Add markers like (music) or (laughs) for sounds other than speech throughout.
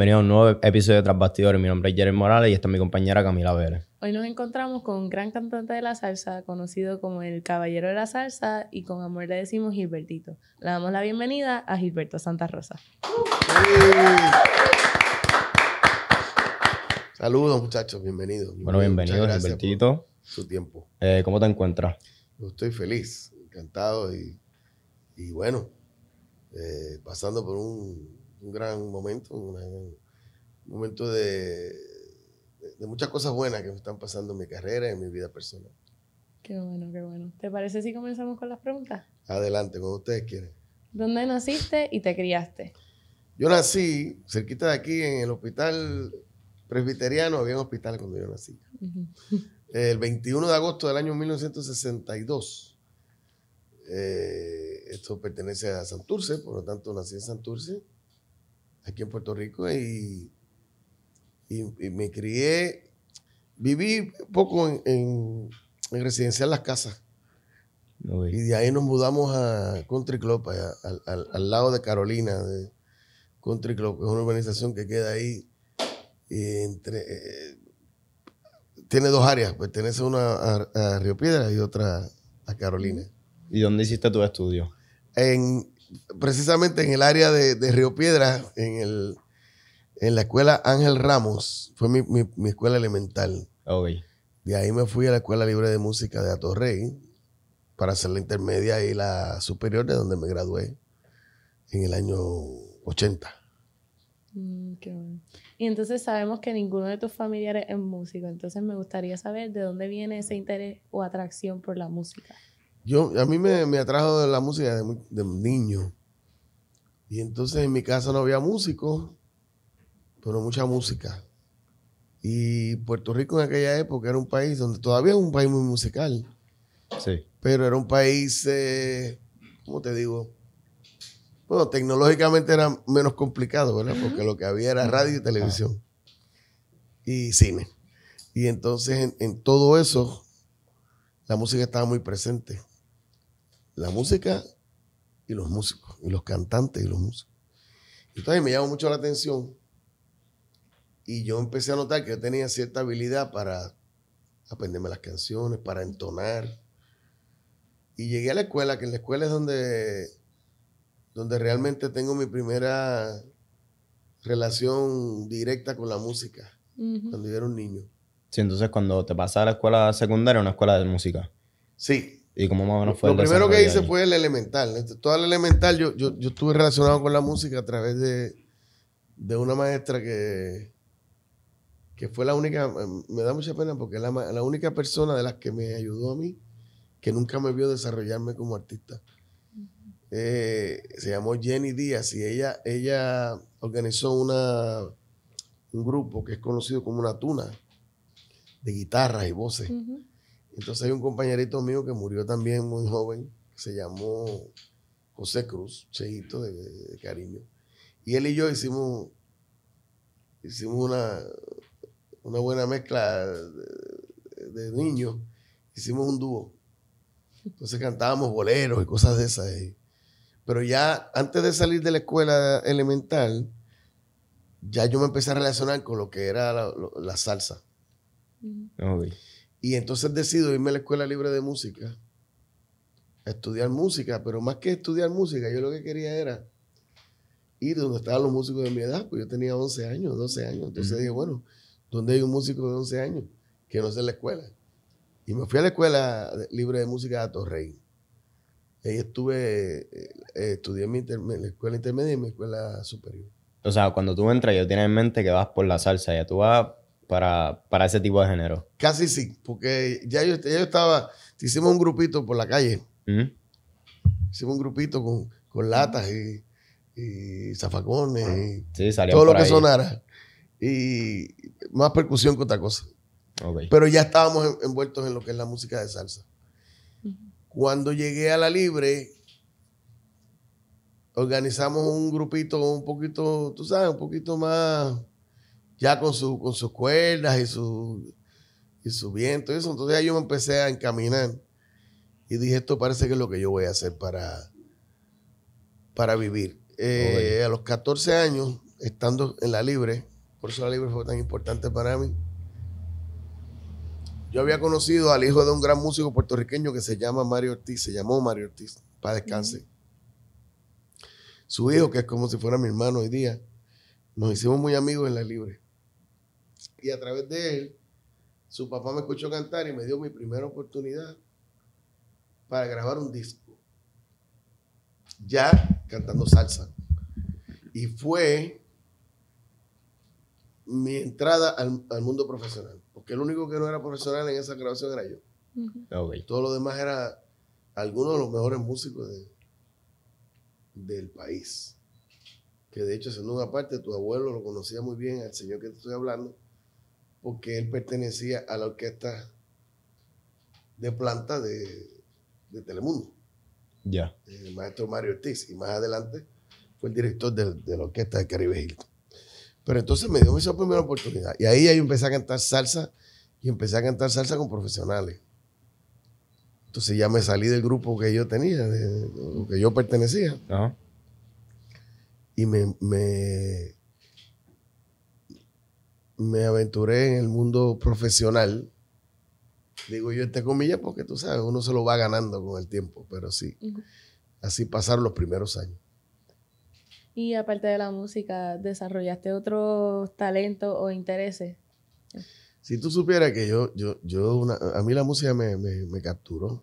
Bienvenidos a un nuevo episodio de Tras Mi nombre es Jeremy Morales y esta es mi compañera Camila Vélez. Hoy nos encontramos con un gran cantante de la salsa, conocido como el Caballero de la Salsa, y con amor le decimos Gilbertito. Le damos la bienvenida a Gilberto Santa Rosa. Saludos, muchachos, bienvenidos. Bueno, bienvenido, Gilbertito. Su tiempo. Eh, ¿Cómo te encuentras? estoy feliz, encantado y, bueno, eh, pasando por un un gran momento, un momento de, muchas cosas buenas que me están pasando en mi carrera y en mi vida personal. Qué bueno, qué bueno. ¿Te parece si comenzamos con las preguntas? Adelante, como ustedes quieren. ¿Dónde naciste y te criaste? Yo nací cerquita de aquí, en el hospital presbiteriano, había un hospital cuando yo nací. El 21 de agosto del año 1962. Eh, esto pertenece a Santurce, por lo tanto nací en Santurce aquí en Puerto Rico y, me crié, viví un poco en, en, Las Casas. y de ahí nos mudamos a Country Club, al, lado de Carolina, de Country Club, es una organización que queda ahí entre... Eh, tiene dos áreas, pertenece una a, Río Piedra y otra a Carolina. ¿Y dónde hiciste tu estudio? En, precisamente en el área de, Río Piedra, en, en la escuela Ángel Ramos, fue mi, escuela elemental. Okay. De ahí me fui a la Escuela Libre de Música de Atorrey para hacer la intermedia y la superior, de donde me gradué en el año 80. Mm, qué Y entonces sabemos que ninguno de tus familiares es músico, entonces me gustaría saber de dónde viene ese interés o atracción por la música. Yo, a mí me, atrajo de la música de, niño. Y entonces en mi casa no había músicos, pero mucha música. Y Puerto Rico en aquella época era un país donde todavía es un país muy musical. Sí. Pero era un país, como eh, ¿cómo te digo? Bueno, tecnológicamente era menos complicado, ¿verdad? Porque lo que había era radio y ah. televisión. Y cine. Y entonces en todo eso, la música estaba muy presente la música y los músicos, y los cantantes y los músicos. Entonces me llamó mucho la atención y yo empecé a notar que yo tenía cierta habilidad para aprenderme las canciones, para entonar. Y llegué a la escuela, que en la escuela es donde, donde realmente tengo mi primera relación directa con la música, cuando yo era un niño. Sí, entonces cuando te pasas a la escuela secundaria, una escuela de música. Sí, ¿Y más o fue Lo primero que hice fue el elemental. Este, Todo el elemental, yo, yo, estuve relacionado con la música a través de, una maestra que, que fue la única, em, me da mucha pena porque es la, única persona de las que me ayudó a mí que nunca me vio desarrollarme como artista. Eh, se llamó Jenny Díaz y ella, ella organizó una, un grupo que es conocido como una tuna de guitarras y voces. Entonces hay un compañerito mío que murió también muy joven, que se llamó José Cruz, Cheito de, cariño. Y él y yo hicimos, hicimos una, una buena mezcla de, niños. Hicimos un dúo. Entonces cantábamos boleros y cosas de esas. Eh. Pero ya antes de salir de la escuela elemental, ya yo me empecé a relacionar con lo que era la, salsa. Y entonces decido irme a la Escuela Libre de Música, a estudiar música, pero más que estudiar música, yo lo que quería era ir donde estaban los músicos de mi edad, pues yo tenía 11 años, 12 años. Entonces dije, bueno, ¿dónde hay un músico de 11 años que no sea en la escuela? Y me fui a la Escuela Libre de Música de Torrey. Ahí estuve, eh, eh, estudié en, mi la escuela intermedia y en mi escuela superior. O sea, cuando tú entras, yo tienes en mente que vas por la salsa, ya tú vas para, ese tipo de género? Casi sí, porque ya yo, yo estaba, hicimos un grupito por la calle. Hicimos un grupito con, latas y, y zafacones y todo lo que sonara. Y más percusión que otra cosa. Pero ya estábamos envueltos en lo que es la música de salsa. Cuando llegué a la libre, organizamos un grupito un poquito, tú sabes, un poquito más ya con, su, con sus cuerdas y su, y su viento y eso. Entonces ya yo me empecé a encaminar y dije, esto parece que es lo que yo voy a hacer para, para vivir. Eh, a los 14 años, estando en la libre, por eso la libre fue tan importante para mí, yo había conocido al hijo de un gran músico puertorriqueño que se llama Mario Ortiz, se llamó Mario Ortiz, para descanse. Su hijo, que es como si fuera mi hermano hoy día, nos hicimos muy amigos en la libre y a través de él, su papá me escuchó cantar y me dio mi primera oportunidad para grabar un disco. Ya cantando salsa. Y fue mi entrada al, mundo profesional. Porque el único que no era profesional en esa grabación era yo. Ah, Todo lo demás era alguno de los mejores músicos del país. Que de hecho, en una parte, tu abuelo lo conocía muy bien, al señor que te estoy hablando porque él pertenecía a la orquesta de planta de, de Telemundo. Ya. Eh, el maestro Mario Ortiz. Y más adelante fue el director de, la orquesta de Caribe Hilton. Pero entonces me dio esa primera oportunidad. Y ahí yo empecé a cantar salsa y empecé a cantar salsa con profesionales. Entonces ya me salí del grupo que yo tenía, de, que yo pertenecía. Y me, me aventuré en el mundo profesional. Digo yo entre comillas porque tú sabes, uno se lo va ganando con el tiempo, pero sí. Así pasaron los primeros años. Y aparte de la música, ¿desarrollaste otros talentos o intereses? Si tú supieras que yo, yo, yo a mí la música me, capturó.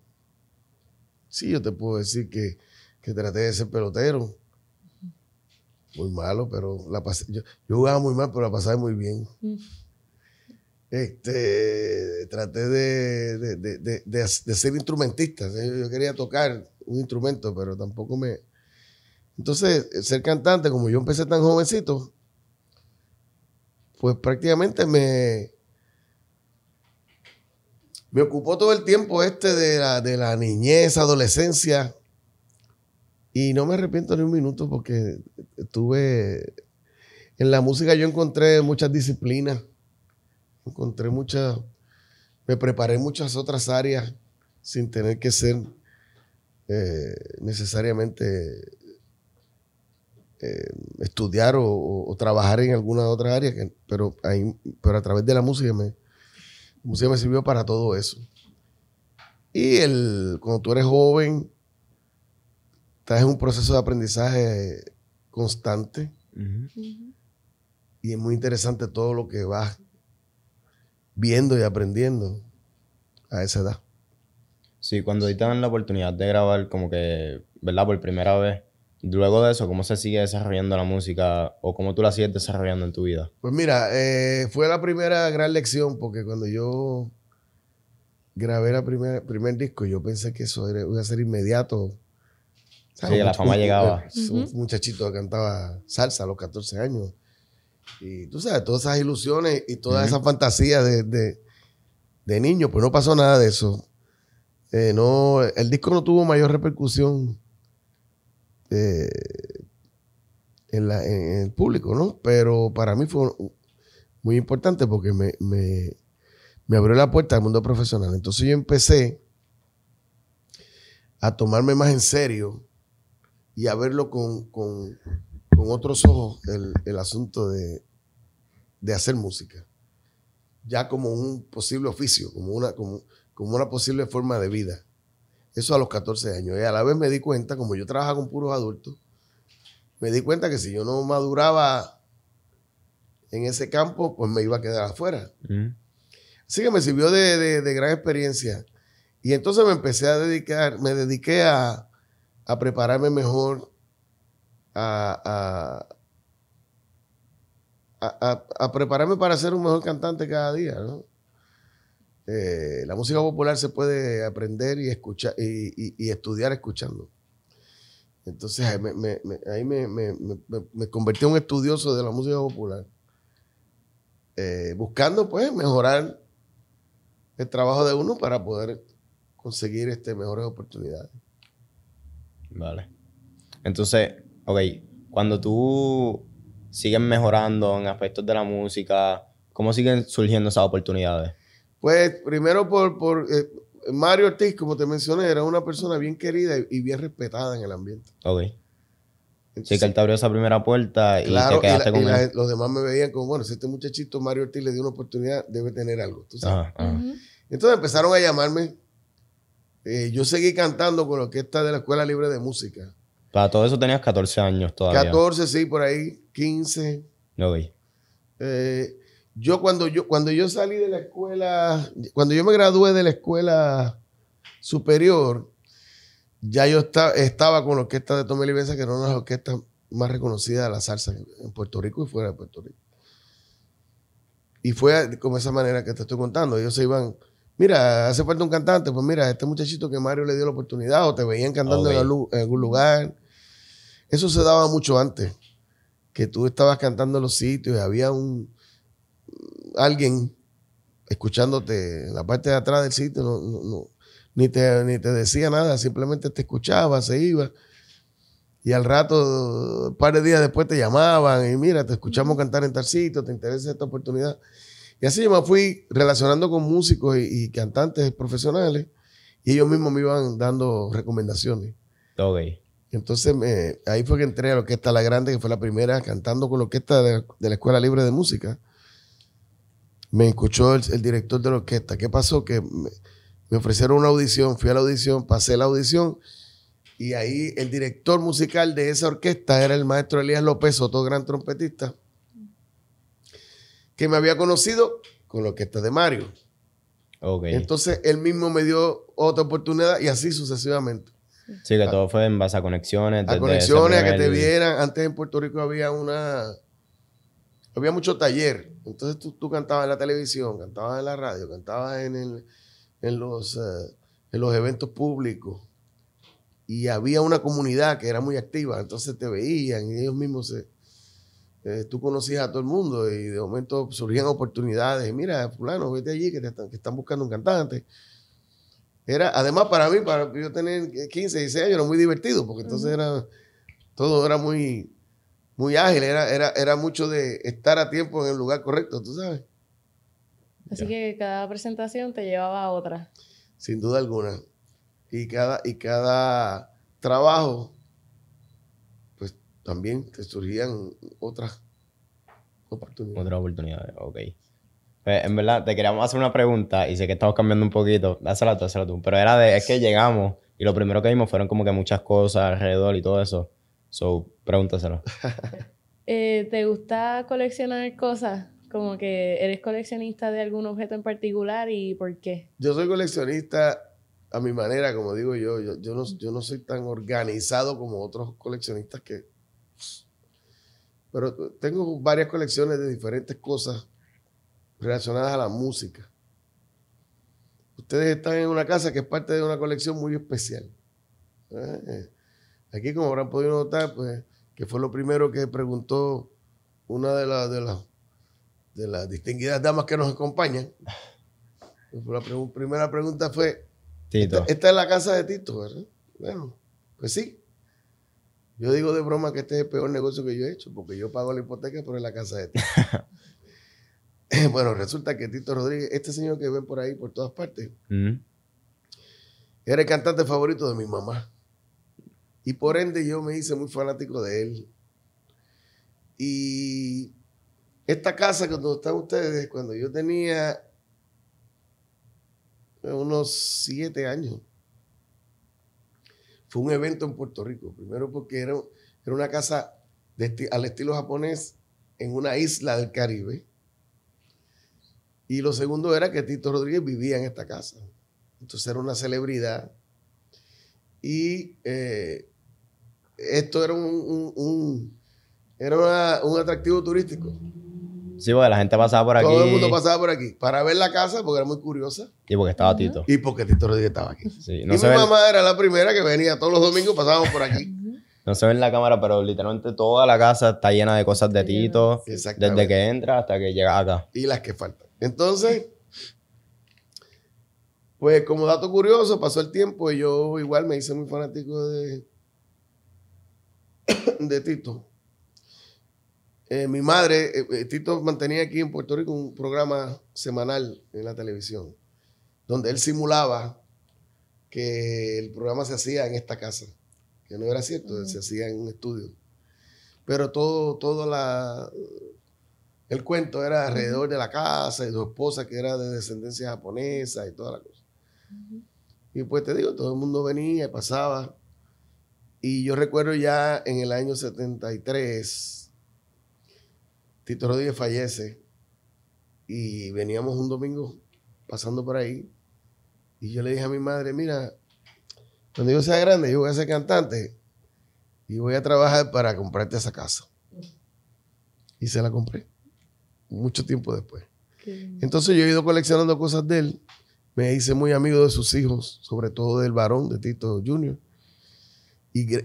Sí, yo te puedo decir que, que traté de ser pelotero muy malo, pero la pasé. Yo, jugaba muy mal, pero la pasaba muy bien. Mm. Este, traté de, ser instrumentista. Eh, yo quería tocar un instrumento, pero tampoco me. Entonces, eh, ser cantante, como yo empecé tan jovencito, pues prácticamente me. Me ocupó todo el tiempo este de la, de la niñez, adolescencia, y no me arrepiento ni un minuto porque estuve... En la música yo encontré muchas disciplinas, encontré muchas... Me preparé muchas otras áreas sin tener que ser eh, necesariamente eh, estudiar o, trabajar en alguna otra área, pero, ahí, pero a través de la música me, me sirvió para todo eso. Y el, cuando tú eres joven, es un proceso de aprendizaje constante y es muy interesante todo lo que vas viendo y aprendiendo a esa edad. Sí, cuando ahí te dan la oportunidad de grabar como que, ¿verdad? Por primera vez, luego de eso, ¿cómo se sigue desarrollando la música o cómo tú la sigues desarrollando en tu vida? Pues mira, eh, fue la primera gran lección porque cuando yo grabé el primer, disco, yo pensé que eso iba a ser inmediato Sí, la fama llegaba. Un, muchachito que cantaba salsa a los 14 años. Y tú sabes, todas esas ilusiones y todas esas fantasías de, de, niño, pues no pasó nada de eso. Eh, no, el disco no tuvo mayor repercusión eh, en, el público, ¿no? Pero para mí fue muy importante porque me, me abrió la puerta al mundo profesional. Entonces yo empecé a tomarme más en serio y a verlo con, otros ojos el, asunto de, hacer música, ya como un posible oficio, como una, como, como una posible forma de vida. Eso a los 14 años. Y a la vez me di cuenta, como yo trabajaba con puros adultos, me di cuenta que si yo no maduraba en ese campo, pues me iba a quedar afuera. Mm. Así que me sirvió de, gran experiencia. Y entonces me empecé a dedicar, me dediqué a, a prepararme mejor, a, prepararme para ser un mejor cantante cada día. Eh, la música popular se puede aprender y, y, estudiar escuchando. Entonces ahí, me, convertí en un estudioso de la música popular, eh, buscando pues mejorar el trabajo de uno para poder conseguir este, mejores oportunidades. Vale. Entonces, ok, cuando tú sigues mejorando en aspectos de la música, ¿cómo siguen surgiendo esas oportunidades? Pues primero por, por eh, Mario Ortiz, como te mencioné, era una persona bien querida y, bien respetada en el ambiente. Ok. sí, que él te abrió esa primera puerta y te quedaste con él. los demás me veían como, bueno, si este muchachito Mario Ortiz le dio una oportunidad, debe tener algo, Entonces empezaron a llamarme eh, yo seguí cantando con la orquesta de la Escuela Libre de Música. Para todo eso tenías 14 años todavía. 14, sí, por ahí, 15. No vi. Eh, yo cuando yo cuando yo salí de la escuela, cuando yo me gradué de la escuela superior, ya yo estaba con la orquesta de Tomé Libesa, que era una de las orquestas más reconocidas de la salsa en Puerto Rico y fuera de Puerto Rico. Y fue como esa manera que te estoy contando. Ellos se iban mira, hace falta un cantante, pues mira, este muchachito que Mario le dio la oportunidad o te veían cantando en, algún, lugar. Eso se daba mucho antes, que tú estabas cantando en los sitios y había un alguien escuchándote en la parte de atrás del sitio, no, ni, te, ni te decía nada, simplemente te escuchaba, se iba. Y al rato, un par de días después te llamaban y mira, te escuchamos cantar en tal sitio, te interesa esta oportunidad. Y así yo me fui relacionando con músicos y, cantantes profesionales y ellos mismos me iban dando recomendaciones. Ok. Entonces ahí fue que entré a la Orquesta La Grande, que fue la primera cantando con la Orquesta de, la Escuela Libre de Música. Me escuchó el, director de la orquesta. ¿Qué pasó? Que me, me ofrecieron una audición, fui a la audición, pasé la audición y ahí el director musical de esa orquesta era el maestro Elías López, otro gran trompetista que me había conocido con lo que está de Mario. Okay. Entonces él mismo me dio otra oportunidad y así sucesivamente. Sí, que ah. todo fue en base a conexiones. A conexiones, a que te vieran. Antes en Puerto Rico había una. Había mucho taller. Entonces tú, tú cantabas en la televisión, cantabas en la radio, cantabas en, el, en, los, eh, en los eventos públicos. Y había una comunidad que era muy activa. Entonces te veían y ellos mismos se, eh, tú conocías a todo el mundo y de momento surgían oportunidades. Mira, fulano, vete allí que, te están, buscando un cantante. Era, además, para mí, para yo tener 15, 16 años, era muy divertido, porque entonces era, todo era muy, muy ágil, era, era, era mucho de estar a tiempo en el lugar correcto, tú sabes. Así que cada presentación te llevaba a otra. Sin duda alguna. Y cada, y cada trabajo también te surgían otras oportunidades. Otras oportunidades, ok. Pues, en verdad, te queríamos hacer una pregunta y sé que estamos cambiando un poquito. Dásela tú, dásela tú. Pero era de, es que llegamos y lo primero que vimos fueron como que muchas cosas alrededor y todo eso. So, pregúntaselo. (laughs) Eh, ¿Te gusta coleccionar cosas? Como que eres coleccionista de algún objeto en particular y por qué. Yo soy coleccionista a mi manera, como digo yo. Yo, yo no soy tan organizado como otros coleccionistas que pero tengo varias colecciones de diferentes cosas relacionadas a la música. Ustedes están en una casa que es parte de una colección muy especial. Eh, aquí, como habrán podido notar, pues, que fue lo primero que preguntó una de, las de, las distinguidas damas que nos acompañan. Pues, la primera pregunta fue, Esta, es la casa de Tito, Bueno, pues sí. Yo digo de broma que este es el peor negocio que yo he hecho, porque yo pago la hipoteca, por la casa de (laughs) bueno, resulta que Tito Rodríguez, este señor que ven por ahí, por todas partes, era el cantante favorito de mi mamá. Y por ende yo me hice muy fanático de él. Y esta casa que donde están ustedes, cuando yo tenía unos siete años, un evento en Puerto Rico. Primero porque era, era una casa al estilo japonés en una isla del Caribe. Y lo segundo era que Tito Rodríguez vivía en esta casa. Entonces era una celebridad. Y eh, esto era un, era un atractivo turístico. Sí, porque la gente pasaba por aquí. Todo el mundo pasaba por aquí para ver la casa porque era muy curiosa. Y porque estaba Tito. Y porque Tito Rodríguez estaba aquí. y mi mamá era la primera que venía todos los domingos, pasábamos por aquí. no se ve en la cámara, pero literalmente toda la casa está llena de cosas de Tito. Desde que entra hasta que llega acá. Y las que faltan. Entonces, pues como dato curioso, pasó el tiempo y yo igual me hice muy fanático de, (coughs) de Tito. Eh, mi madre, eh, eh, Tito mantenía aquí en Puerto Rico un programa semanal en la televisión, donde él simulaba que el programa se hacía en esta casa, que no era cierto, se hacía en un estudio. Pero todo, todo la, el cuento era alrededor de la casa y su esposa que era de descendencia japonesa y toda la cosa. Y pues te digo, todo el mundo venía y pasaba. Y yo recuerdo ya en el año 73, Tito Rodríguez fallece y veníamos un domingo pasando por ahí y yo le dije a mi madre, mira, cuando yo sea grande yo voy a ser cantante y voy a trabajar para comprarte esa casa. Y se la compré mucho tiempo después. Entonces yo he ido coleccionando cosas de él. Me hice muy amigo de sus hijos, sobre todo del varón, de Tito Jr.,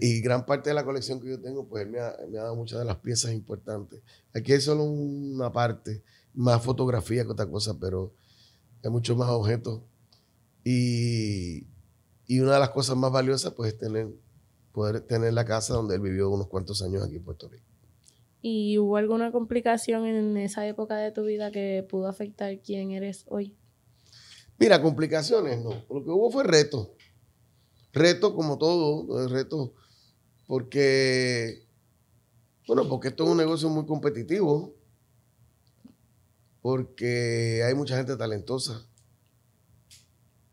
y, gran parte de la colección que yo tengo, pues él me ha, dado muchas de las piezas importantes. Aquí hay solo una parte, más fotografía que otra cosa, pero hay muchos más objetos. Y, y una de las cosas más valiosas, pues es tener, poder tener la casa donde él vivió unos cuantos años aquí en Puerto Rico. ¿Y hubo alguna complicación en esa época de tu vida que pudo afectar quién eres hoy? Mira, complicaciones no. Lo que hubo fue reto. Reto como todo, eh, reto porque, bueno, porque esto es un negocio muy competitivo, porque hay mucha gente talentosa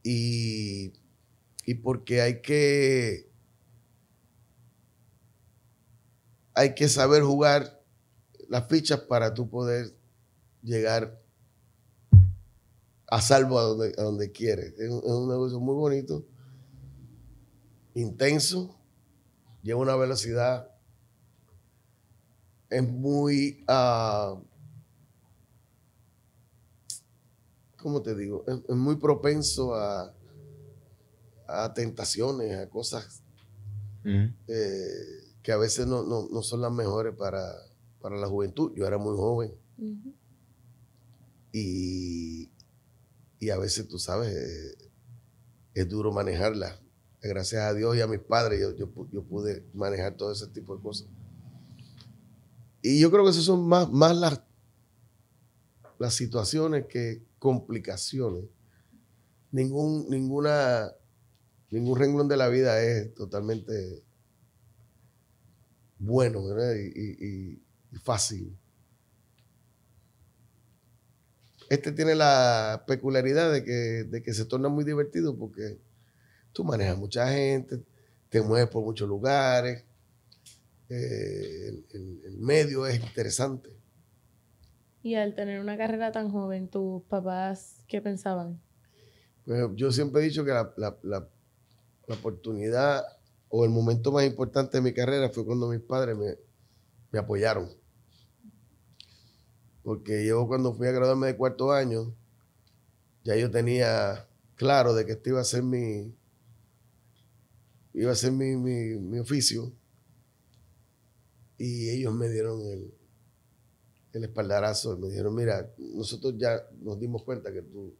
y, porque hay que, hay que saber jugar las fichas para tú poder llegar a salvo a donde, donde quieres. es un negocio muy bonito intenso, lleva una velocidad, es muy, ah, ¿cómo te digo? Es, muy propenso a, a, tentaciones, a cosas eh, que a veces no, son las mejores para, la juventud. Yo era muy joven. y, y, a veces, tú sabes, eh, es duro manejarla gracias a Dios y a mis padres, yo, yo, pude manejar todo ese tipo de cosas. Y yo creo que esas son más, más las, las situaciones que complicaciones. Ningún, ninguna, ningún renglón de la vida es totalmente bueno Y, fácil. Este tiene la peculiaridad de que, de que se torna muy divertido porque tú manejas mucha gente, te mueves por muchos lugares, eh, el, medio es interesante. Y al tener una carrera tan joven, ¿tus papás qué pensaban? Pues yo siempre he dicho que la, oportunidad o el momento más importante de mi carrera fue cuando mis padres me, me apoyaron. Porque yo cuando fui a graduarme de cuarto año, ya yo tenía claro de que este iba a ser mi, iba a ser mi, mi, mi oficio. Y ellos me dieron el, espaldarazo. Y me dijeron, mira, nosotros ya nos dimos cuenta que tú...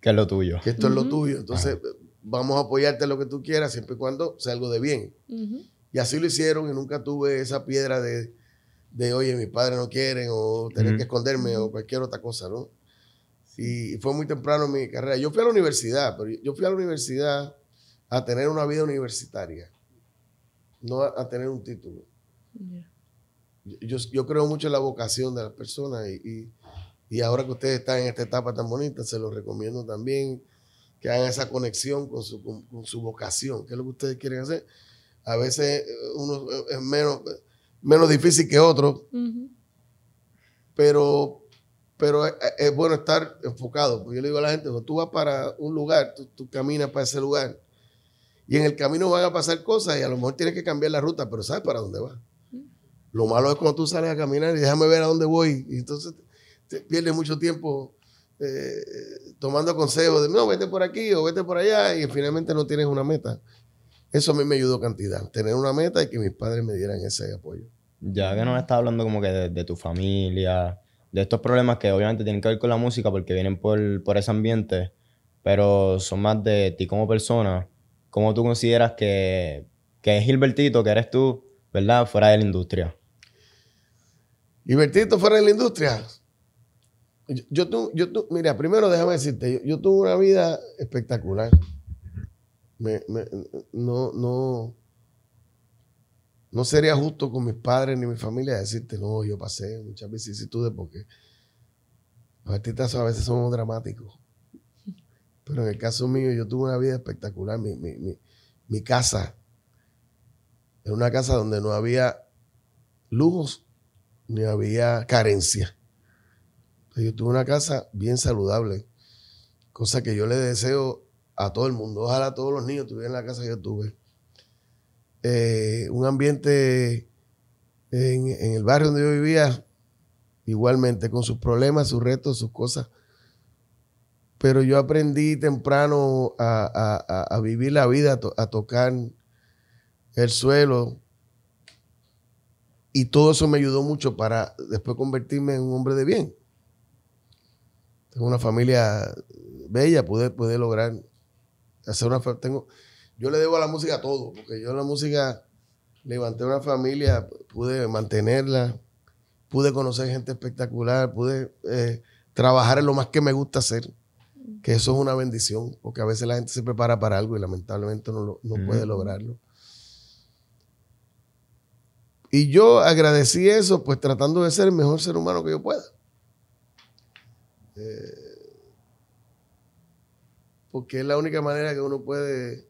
Que es lo tuyo. Que esto es lo tuyo. Entonces, vamos a apoyarte lo que tú quieras, siempre y cuando sea algo de bien. Y así lo hicieron y nunca tuve esa piedra de, de oye, mis padres no quieren, o tener que esconderme, o cualquier otra cosa, ¿no? Y fue muy temprano mi carrera. Yo fui a la universidad, pero yo fui a la universidad a tener una vida universitaria, no a, tener un título. Yo, creo mucho en la vocación de las personas y, ahora que ustedes están en esta etapa tan bonita, se los recomiendo también que hagan esa conexión con su, vocación, ¿Qué es lo que ustedes quieren hacer. A veces eh, uno eh, es menos, menos difícil que otro, pero, pero es, bueno estar enfocado. Porque yo le digo a la gente, tú vas para un lugar, tú caminas para ese lugar y en el camino van a pasar cosas y a lo mejor tienes que cambiar la ruta, pero sabes para dónde vas. Lo malo es cuando tú sales a caminar y déjame ver a dónde voy. Y entonces te pierdes mucho tiempo eh, tomando consejos de, no, vete por aquí o vete por allá y finalmente no tienes una meta. Eso a mí me ayudó cantidad, tener una meta y que mis padres me dieran ese apoyo. Ya que nos estás hablando como que de, tu familia, de estos problemas que obviamente tienen que ver con la música porque vienen por, por ese ambiente, pero son más de ti como persona cómo tú consideras que, es Gilbertito, que eres tú, ¿verdad? Fuera de la industria. Gilbertito fuera de la industria. Yo, yo mira, primero déjame decirte, yo, tuve una vida espectacular. no, no, no sería justo con mis padres ni mi familia decirte, no, yo pasé muchas vicisitudes porque los artistas a veces somos dramáticos. Pero en el caso mío, yo tuve una vida espectacular. Mi, mi, casa era una casa donde no había lujos ni había carencia. Yo tuve una casa bien saludable, cosa que yo le deseo a todo el mundo. Ojalá todos los niños tuvieran la casa que yo tuve. Eh, un ambiente en, en el barrio donde yo vivía, igualmente, con sus problemas, sus retos, sus cosas pero yo aprendí temprano a, vivir la vida, a tocar el suelo. Y todo eso me ayudó mucho para después convertirme en un hombre de bien. Tengo una familia bella, pude, lograr hacer una... Tengo, yo le debo a la música todo, porque yo la música levanté una familia, pude mantenerla, pude conocer gente espectacular, pude eh, trabajar en lo más que me gusta hacer que eso es una bendición, porque a veces la gente se prepara para algo y lamentablemente no, lo, puede lograrlo. Y yo agradecí eso, pues tratando de ser el mejor ser humano que yo pueda. Eh, porque es la única manera que uno puede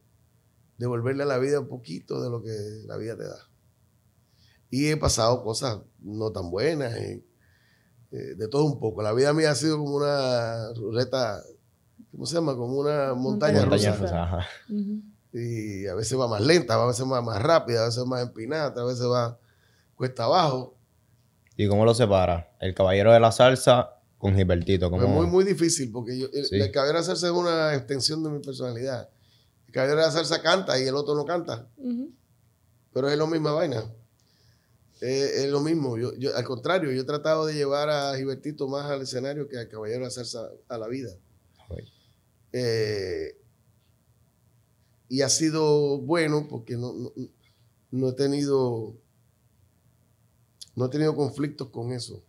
devolverle a la vida un poquito de lo que la vida te da. Y he pasado cosas no tan buenas, eh, de todo un poco. La vida mía ha sido como una reta... ¿cómo se llama? Como una montaña, rusa. Y a veces va más lenta, a veces va más rápida, a veces más empinada, a veces va cuesta abajo. ¿Y cómo lo separa? El caballero de la salsa con Gilbertito. Es pues muy, muy difícil porque el, caballero de la salsa es una extensión de mi personalidad. El caballero de la salsa canta y el otro no canta. Pero es lo misma vaina. es lo mismo. Yo, al contrario, yo he tratado de llevar a Gilbertito más al escenario que al caballero de la salsa a la vida. Eh, y ha sido bueno porque no, no, he tenido no he tenido conflictos con eso.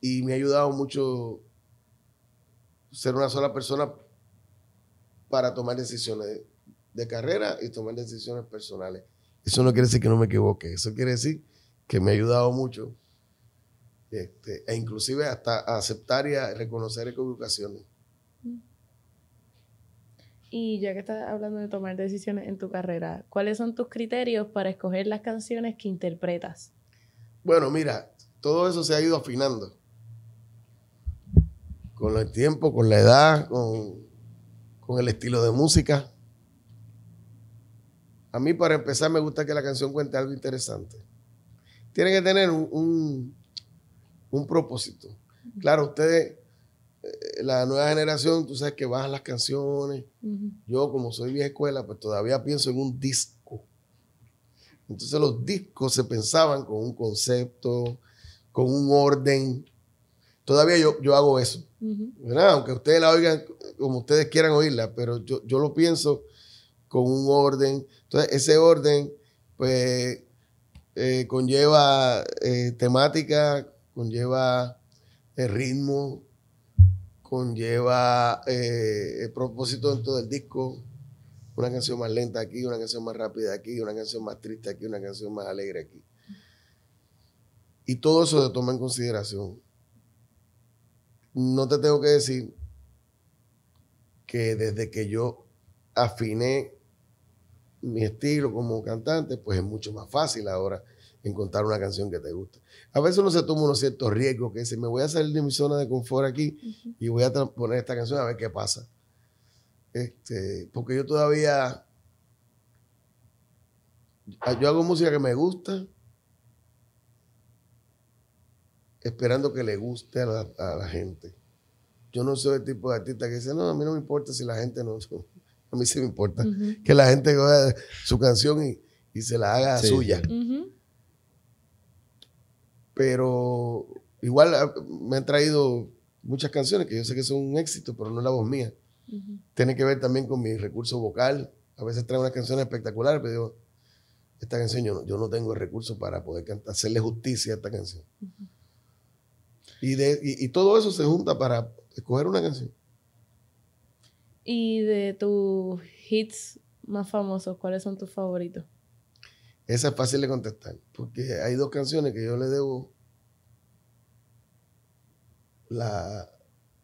Y me ha ayudado mucho ser una sola persona para tomar decisiones de carrera y tomar decisiones personales. Eso no quiere decir que no me equivoque, eso quiere decir que me ha ayudado mucho este, e inclusive hasta aceptar y reconocer equivocaciones. Y ya que estás hablando de tomar decisiones en tu carrera, ¿cuáles son tus criterios para escoger las canciones que interpretas? Bueno, mira, todo eso se ha ido afinando. Con el tiempo, con la edad, con, el estilo de música. A mí, para empezar, me gusta que la canción cuente algo interesante. Tiene que tener un un propósito. Claro, ustedes, eh, la nueva generación, tú sabes que bajan las canciones. Yo, como soy vieja escuela, pues todavía pienso en un disco. Entonces los discos se pensaban con un concepto, con un orden. Todavía yo, yo hago eso. Aunque ustedes la oigan como ustedes quieran oírla, pero yo, lo pienso con un orden. Entonces ese orden, pues, eh, conlleva eh, temática, conlleva el eh, ritmo, conlleva eh, el propósito dentro del disco. Una canción más lenta aquí, una canción más rápida aquí, una canción más triste aquí, una canción más alegre aquí. Y todo eso se toma en consideración. No te tengo que decir que desde que yo afiné mi estilo como cantante, pues es mucho más fácil ahora encontrar una canción que te guste. A veces uno se toma unos ciertos riesgos que dice, me voy a salir de mi zona de confort aquí y voy a poner esta canción a ver qué pasa. Este, porque yo todavía, ah, yo hago música que me gusta, esperando que le guste a la, gente. Yo no soy el tipo de artista que dice, no, a mí no me importa si la gente no... (laughs) A mí sí me importa que la gente coja su canción y, se la haga suya. Pero igual ah, me han traído muchas canciones que yo sé que son un éxito, pero no es la voz mía. Tiene que ver también con mi recurso vocal. A veces trae unas canciones espectaculares, pero digo, esta canción yo no, tengo el recurso para poder hacerle justicia a esta canción. y, de, y, todo eso se junta para escoger una canción. ¿Y de tus hits más famosos, cuáles son tus favoritos? Esa es fácil de contestar, porque hay dos canciones que yo le debo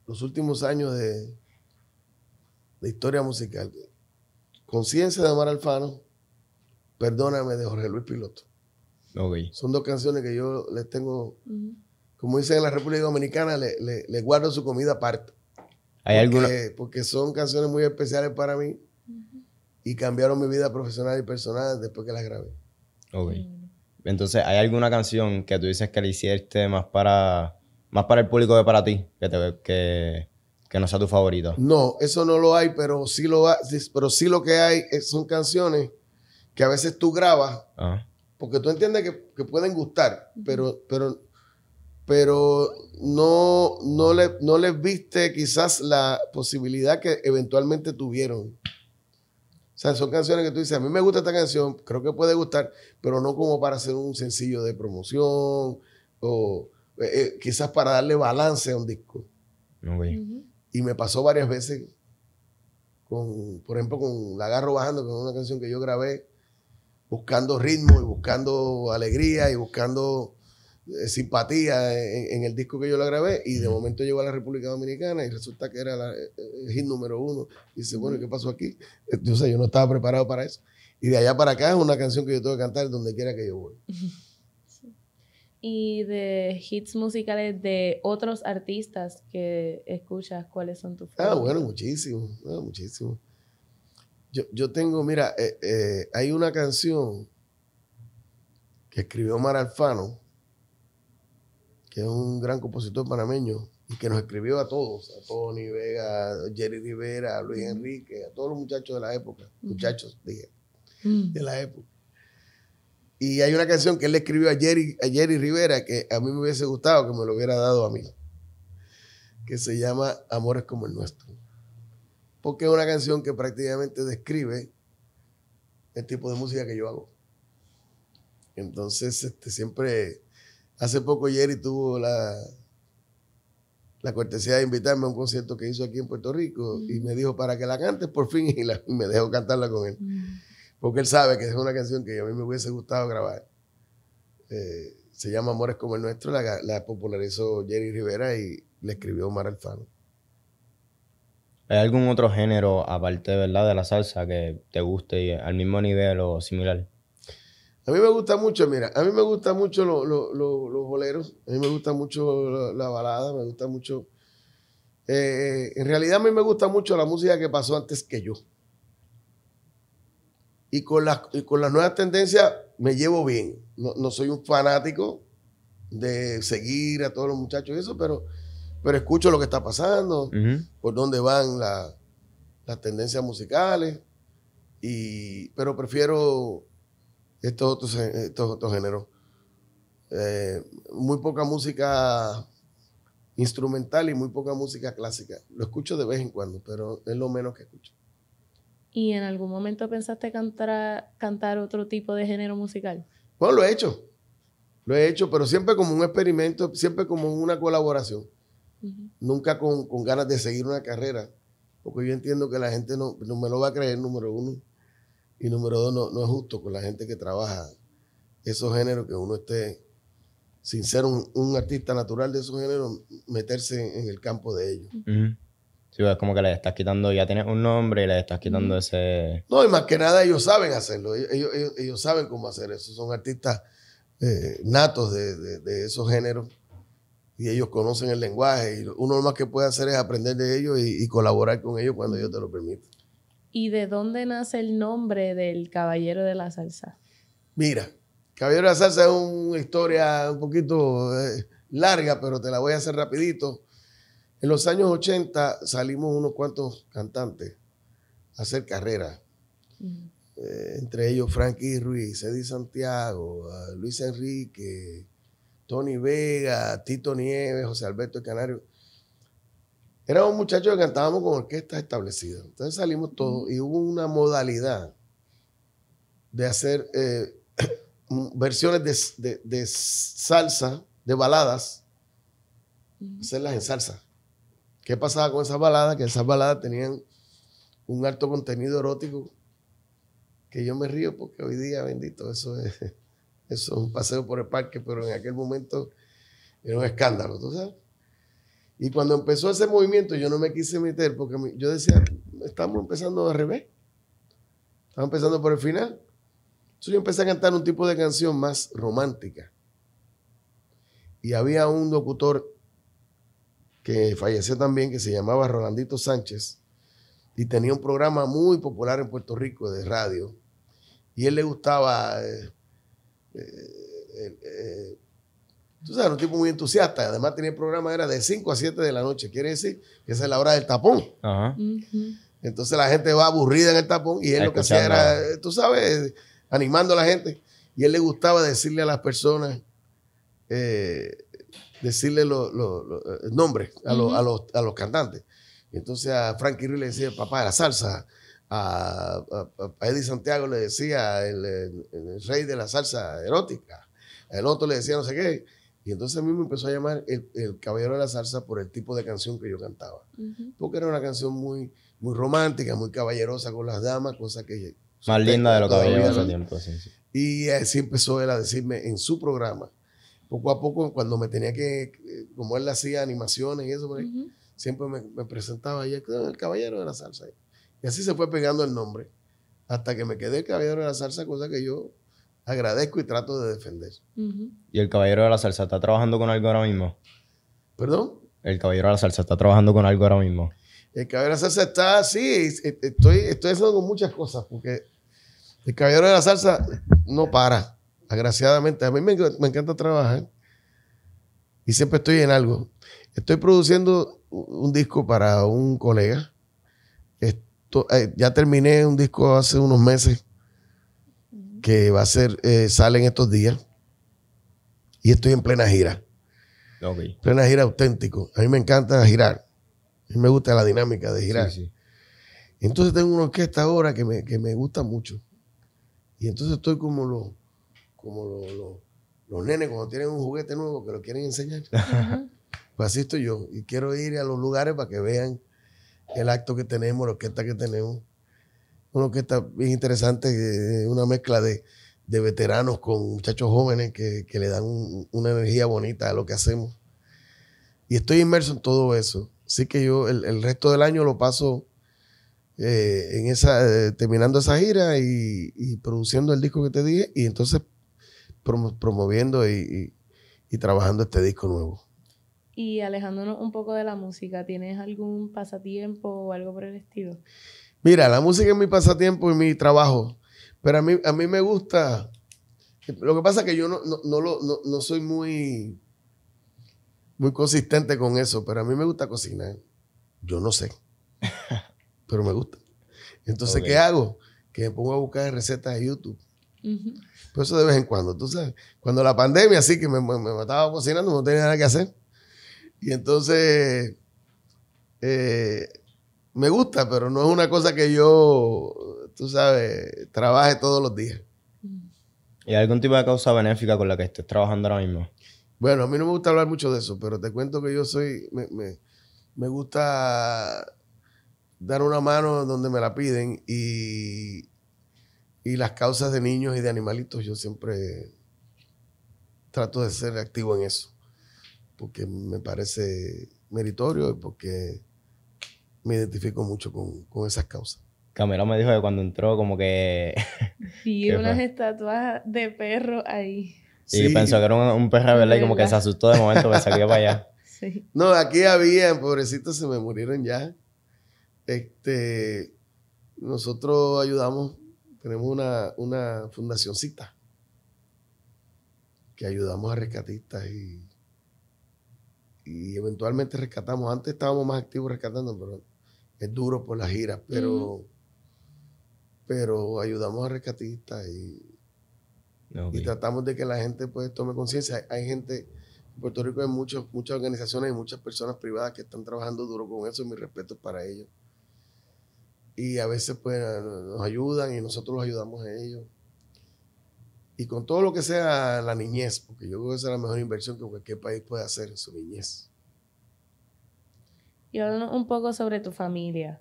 los últimos años de, de historia musical. Conciencia de Omar Alfano, Perdóname de Jorge Luis Piloto. Son dos canciones que yo les tengo, como dicen en la República Dominicana, les le, guardo su comida aparte. ¿Hay alguna? Porque son canciones muy especiales para mí y cambiaron mi vida profesional y personal después que las grabé. Entonces, ¿hay alguna canción que tú dices que le hiciste más para, más para el público que para ti? Que, no sea tu favorita. No, eso no lo hay, pero sí lo, pero sí lo que hay son canciones que a veces tú grabas porque tú entiendes que, pueden gustar, pero, pero, pero no, no, le, no les viste quizás la posibilidad que eventualmente tuvieron. O sea, son canciones que tú dices, a mí me gusta esta canción, creo que puede gustar, pero no como para hacer un sencillo de promoción o eh, eh, quizás para darle balance a un disco. Y me pasó varias veces, con, por ejemplo, con La Agarro Bajando, que es una canción que yo grabé, buscando ritmo y buscando alegría y buscando eh, simpatía en, el disco que yo la grabé y de momento llegó a la República Dominicana y resulta que era eh, eh, el hit número uno. Y dice, bueno, ¿qué pasó aquí? Yo yo no estaba preparado para eso. Y de allá para acá es una canción que yo tengo que cantar donde quiera que yo voy. Y de hits musicales de otros artistas que escuchas, ¿cuáles son tus ah, favoritos? Ah, bueno, muchísimo, ah, muchísimo. Yo, yo, tengo, mira, hay una canción que escribió Mar Alfano, que es un gran compositor panameño y que nos escribió a todos, a Tony Vega, a Jerry Rivera, a Luis Enrique, a todos los muchachos de la época, muchachos, dije, de la época. Y hay una canción que él le escribió a Jerry, Rivera que a mí me hubiese gustado que me lo hubiera dado a mí, que se llama Amores como el nuestro, porque es una canción que prácticamente describe el tipo de música que yo hago. Entonces, este, siempre Hace poco Jerry tuvo la, la cortesía de invitarme a un concierto que hizo aquí en Puerto Rico y me dijo para que la cantes por fin (laughs) y, me dejó cantarla con él. Porque él sabe que es una canción que a mí me hubiese gustado grabar. Eh, se llama Amores como el nuestro, la, popularizó Jerry Rivera y la escribió Omar Alfano. ¿Hay algún otro género, aparte ¿verdad? de la salsa, que te guste y al mismo nivel o similar? A mí me gusta mucho, mira, a mí me gusta mucho los boleros, a mí me gusta mucho la, balada, me gusta mucho... Eh, en realidad a mí me gusta mucho la música que pasó antes que yo. Y con las, con las nuevas tendencias me llevo bien. No, soy un fanático de seguir a todos los muchachos y eso, pero, pero escucho lo que está pasando, por dónde van las tendencias musicales. Y, pero prefiero estos eh, otros, géneros. Eh, muy poca música instrumental y muy poca música clásica. Lo escucho de vez en cuando, pero es lo menos que escucho. ¿Y en algún momento pensaste cantar, cantar otro tipo de género musical? Bueno, lo he hecho. Lo he hecho, pero siempre como un experimento, siempre como una colaboración. Nunca con, con, ganas de seguir una carrera. Porque yo entiendo que la gente no, no me lo va a creer, número uno. Y número dos, no, es justo con la gente que trabaja esos géneros que uno esté, sin ser un, artista natural de esos géneros, meterse en el campo de ellos. Sí, es pues, como que le estás quitando, ya tienes un nombre y le estás quitando ese... No, y más que nada ellos saben hacerlo, ellos, ellos, saben cómo hacer eso, son artistas eh, natos de, esos géneros y ellos conocen el lenguaje y uno lo más que puede hacer es aprender de ellos y, y colaborar con ellos cuando ellos te lo permiten. ¿Y de dónde nace el nombre del Caballero de la Salsa? Mira, Caballero de la Salsa es una historia un poquito eh, larga, pero te la voy a hacer rapidito. En los años 80 salimos unos cuantos cantantes a hacer carrera. Mm. Eh, entre ellos Frankie Ruiz, Eddie Santiago, eh, Luis Enrique, Tony Vega, Tito Nieves, José Alberto Canario. Éramos muchachos que cantábamos con orquestas establecidas. Entonces salimos todos y hubo una modalidad de hacer eh, (coughs) versiones de, salsa, de baladas, hacerlas en salsa. ¿Qué pasaba con esas baladas? Que esas baladas tenían un alto contenido erótico que yo me río porque hoy día, bendito, eso es, (laughs) eso es un paseo por el parque, pero en aquel momento era un escándalo, ¿tú sabes? Y cuando empezó ese movimiento, yo no me quise meter porque yo decía, estamos empezando al revés. Estamos empezando por el final. Entonces yo empecé a cantar un tipo de canción más romántica. Y había un locutor que falleció también, que se llamaba Rolandito Sánchez, y tenía un programa muy popular en Puerto Rico de radio. Y él le gustaba eh, eh, eh, Tú sabes, un tipo muy entusiasta. Además tenía el programa, era de 5 a 7 de la noche. Quiere decir que esa es la hora del tapón. Entonces la gente va aburrida en el tapón y él lo que hacía era, eh, tú sabes, animando a la gente. Y él le gustaba decirle a las personas, eh, decirle eh, los nombres a, los, cantantes. entonces a Frankie Ruiz le decía el papá de la salsa. A, Eddie Santiago le decía el, el, rey de la salsa erótica. El otro le decía no sé qué. Y entonces a mí me empezó a llamar el, Caballero de la Salsa por el tipo de canción que yo cantaba. Porque era una canción muy, muy romántica, muy caballerosa con las damas, cosa que... Más linda de lo que Y así empezó él a decirme en su programa. Poco a poco, cuando me tenía que... Como él hacía animaciones y eso, pues, siempre me, presentaba y ah, el Caballero de la Salsa. Y así se fue pegando el nombre. Hasta que me quedé el Caballero de la Salsa, cosa que yo agradezco y trato de defender. ¿Y el caballero de la salsa está trabajando con algo ahora mismo? ¿Perdón? El caballero de la salsa está trabajando con algo ahora mismo. El caballero de la salsa está, sí, estoy, estoy haciendo muchas cosas porque el caballero de la salsa no para, agraciadamente. A mí me, encanta trabajar y siempre estoy en algo. Estoy produciendo un disco para un colega. Esto, eh, ya terminé un disco hace unos meses que va a ser, eh, estos días. Y estoy en plena gira. Plena gira auténtico. A mí me encanta girar. A mí me gusta la dinámica de girar. Entonces tengo una orquesta ahora que me, gusta mucho. Y entonces estoy como los como los nenes cuando tienen un juguete nuevo que lo quieren enseñar. (laughs) pues así estoy yo. Y quiero ir a los lugares para que vean el acto que tenemos, la orquesta que tenemos. Uno que está bien interesante, eh, una mezcla de, veteranos con muchachos jóvenes que, le dan una energía bonita a lo que hacemos. Y estoy inmerso en todo eso. Así que yo el, resto del año lo paso eh, en esa, eh, terminando esa gira y, produciendo el disco que te dije y entonces promoviendo y, y trabajando este disco nuevo. Y alejándonos un poco de la música, ¿tienes algún pasatiempo o algo por el estilo? Mira, la música es mi pasatiempo y mi trabajo, pero a mí, a mí me gusta. Lo que pasa es que yo no, no, lo, soy muy, muy consistente con eso, pero a mí me gusta cocinar. Yo no sé, (laughs) pero me gusta. Entonces, ¿qué hago? Que me pongo a buscar recetas de YouTube. Por eso de vez en cuando, tú sabes. Cuando la pandemia, así que me, me, estaba cocinando, no tenía nada que hacer. Y entonces, eh, me gusta, pero no es una cosa que yo, tú sabes, trabaje todos los días. ¿Y algún tipo de causa benéfica con la que estés trabajando ahora mismo? Bueno, a mí no me gusta hablar mucho de eso, pero te cuento que yo soy, me, me, gusta dar una mano donde me la piden y, y las causas de niños y de animalitos, yo siempre trato de ser activo en eso, porque me parece meritorio y porque me identifico mucho con, esas causas. Camilo me dijo que cuando entró como que... (laughs) Vi unas estatuas de perro ahí. Sí, y pensó que era un, perro de verdad y como que se asustó de momento, y pues, se para allá. (laughs) No, aquí había, pobrecitos, se me murieron ya. Este, nosotros ayudamos, tenemos una, una fundacioncita que ayudamos a rescatistas y, y eventualmente rescatamos. Antes estábamos más activos rescatando, pero es duro por las giras, pero, pero ayudamos a rescatistas y, tratamos de que la gente pues tome conciencia. Hay, gente, en Puerto Rico hay muchas muchas organizaciones y muchas personas privadas que están trabajando duro con eso y mi respeto para ellos. Y a veces pues nos ayudan y nosotros los ayudamos a ellos. Y con todo lo que sea la niñez, porque yo creo que esa es la mejor inversión que cualquier país puede hacer en su niñez y hablamos un poco sobre tu familia,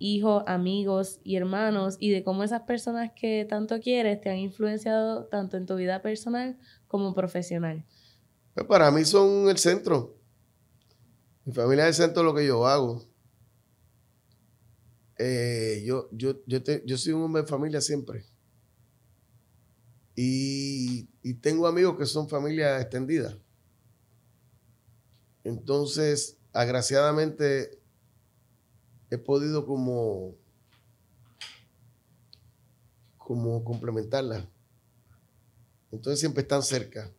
hijos, amigos y hermanos y de cómo esas personas que tanto quieres te han influenciado tanto en tu vida personal como profesional. Pues, para mí son el centro. Mi familia es el centro de lo que yo hago. Eh, yo, yo, soy un hombre de familia siempre. Y, y tengo amigos que son familia extendida. Entonces, agraciadamente he podido como, como complementarla. Entonces siempre están cerca.